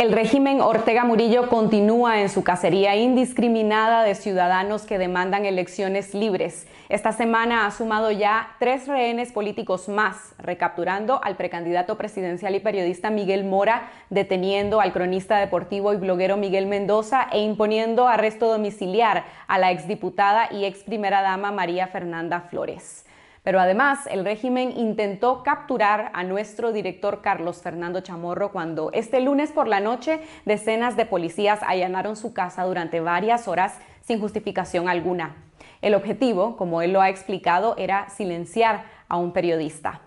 El régimen Ortega Murillo continúa en su cacería indiscriminada de ciudadanos que demandan elecciones libres. Esta semana ha sumado ya tres rehenes políticos más, recapturando al precandidato presidencial y periodista Miguel Mora, deteniendo al cronista deportivo y bloguero Miguel Mendoza e imponiendo arresto domiciliar a la exdiputada y ex primera dama María Fernanda Flores. Pero además, el régimen intentó capturar a nuestro director Carlos Fernando Chamorro cuando este lunes por la noche decenas de policías allanaron su casa durante varias horas sin justificación alguna. El objetivo, como él lo ha explicado, era silenciar a un periodista.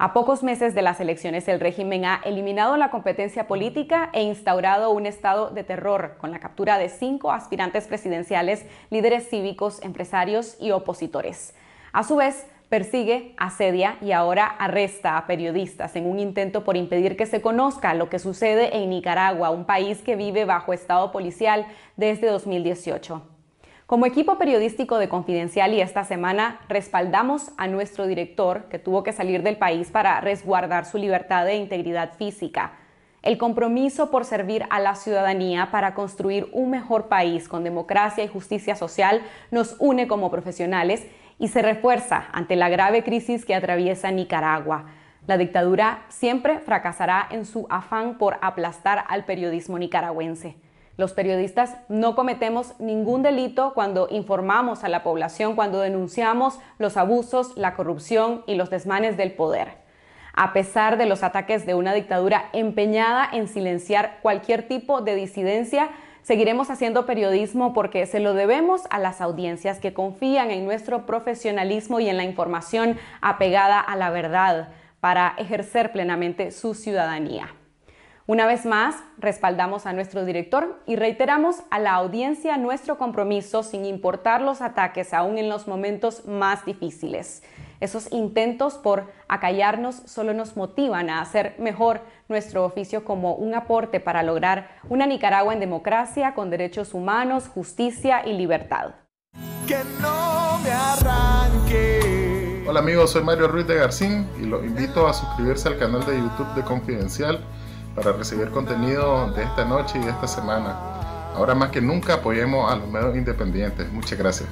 A pocos meses de las elecciones, el régimen ha eliminado la competencia política e instaurado un estado de terror con la captura de cinco aspirantes presidenciales, líderes cívicos, empresarios y opositores. A su vez, persigue, asedia y ahora arresta a periodistas en un intento por impedir que se conozca lo que sucede en Nicaragua, un país que vive bajo estado policial desde 2018. Como equipo periodístico de Confidencial y esta semana respaldamos a nuestro director que tuvo que salir del país para resguardar su libertad e integridad física. El compromiso por servir a la ciudadanía para construir un mejor país con democracia y justicia social nos une como profesionales y se refuerza ante la grave crisis que atraviesa Nicaragua. La dictadura siempre fracasará en su afán por aplastar al periodismo nicaragüense. Los periodistas no cometemos ningún delito cuando informamos a la población, cuando denunciamos los abusos, la corrupción y los desmanes del poder. A pesar de los ataques de una dictadura empeñada en silenciar cualquier tipo de disidencia, Seguiremos haciendo periodismo porque se lo debemos a las audiencias que confían en nuestro profesionalismo y en la información apegada a la verdad para ejercer plenamente su ciudadanía. Una vez más, respaldamos a nuestro director y reiteramos a la audiencia nuestro compromiso sin importar los ataques, aún en los momentos más difíciles. Esos intentos por acallarnos solo nos motivan a hacer mejor nuestro oficio como un aporte para lograr una Nicaragua en democracia, con derechos humanos, justicia y libertad. Que no me arranque. Hola amigos, soy Mario Ruiz de Garcín y los invito a suscribirse al canal de YouTube de Confidencial para recibir contenido de esta noche y de esta semana. Ahora más que nunca apoyemos a los medios independientes. Muchas gracias.